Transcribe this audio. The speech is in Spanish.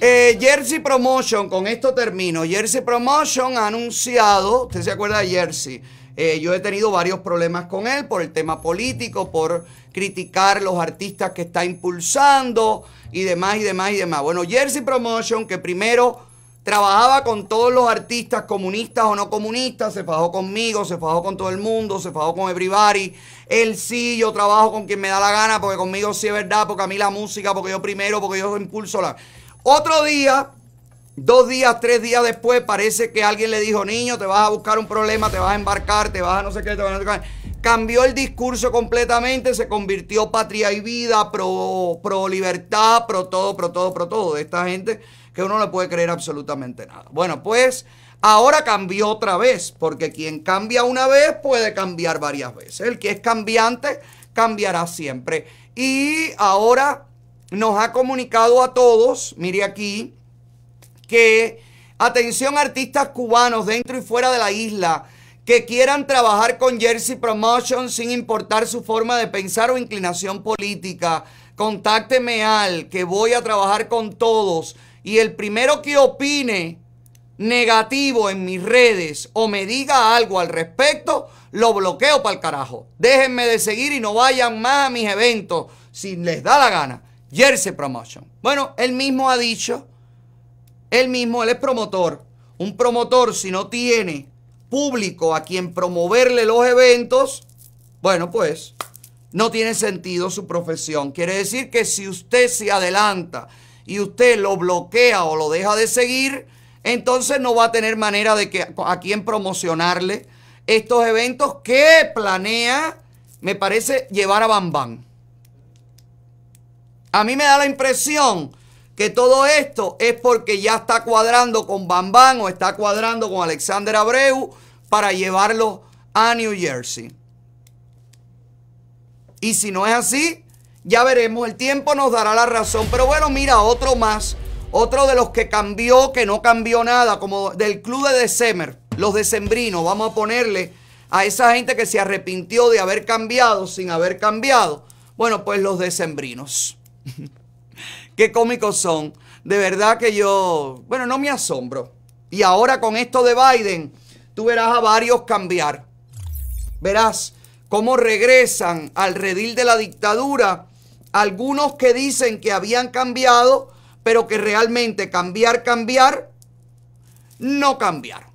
Eh, Jersey Promotion, con esto termino. Jersey Promotion ha anunciado, usted se acuerda de Jersey, eh, yo he tenido varios problemas con él por el tema político, por criticar los artistas que está impulsando y demás y demás y demás. Bueno, Jersey Promotion, que primero Trabajaba con todos los artistas, comunistas o no comunistas, se fajó conmigo, se fajó con todo el mundo, se fajó con everybody. Él sí, yo trabajo con quien me da la gana, porque conmigo sí es verdad, porque a mí la música, porque yo primero, porque yo impulso la... Otro día, dos días, tres días después, parece que alguien le dijo, niño, te vas a buscar un problema, te vas a embarcar, te vas a no sé qué, te vas a no cambió el discurso completamente, se convirtió patria y vida, pro, pro libertad, pro todo, pro todo, pro todo, de esta gente que uno no le puede creer absolutamente nada. Bueno, pues ahora cambió otra vez, porque quien cambia una vez puede cambiar varias veces. El que es cambiante cambiará siempre. Y ahora nos ha comunicado a todos, mire aquí, que atención artistas cubanos dentro y fuera de la isla, que quieran trabajar con Jersey Promotion sin importar su forma de pensar o inclinación política, contácteme al que voy a trabajar con todos y el primero que opine negativo en mis redes o me diga algo al respecto, lo bloqueo para el carajo. Déjenme de seguir y no vayan más a mis eventos si les da la gana. Jersey Promotion. Bueno, él mismo ha dicho, él mismo, él es promotor. Un promotor si no tiene público a quien promoverle los eventos, bueno, pues no tiene sentido su profesión. Quiere decir que si usted se adelanta y usted lo bloquea o lo deja de seguir, entonces no va a tener manera de que a quien promocionarle estos eventos que planea, me parece, llevar a Bam A mí me da la impresión que todo esto es porque ya está cuadrando con Bambán o está cuadrando con Alexander Abreu para llevarlo a New Jersey. Y si no es así, ya veremos, el tiempo nos dará la razón. Pero bueno, mira, otro más, otro de los que cambió, que no cambió nada, como del club de December, los decembrinos, vamos a ponerle a esa gente que se arrepintió de haber cambiado sin haber cambiado. Bueno, pues los decembrinos. qué cómicos son. De verdad que yo, bueno, no me asombro. Y ahora con esto de Biden, tú verás a varios cambiar. Verás cómo regresan al redil de la dictadura algunos que dicen que habían cambiado, pero que realmente cambiar, cambiar, no cambiaron.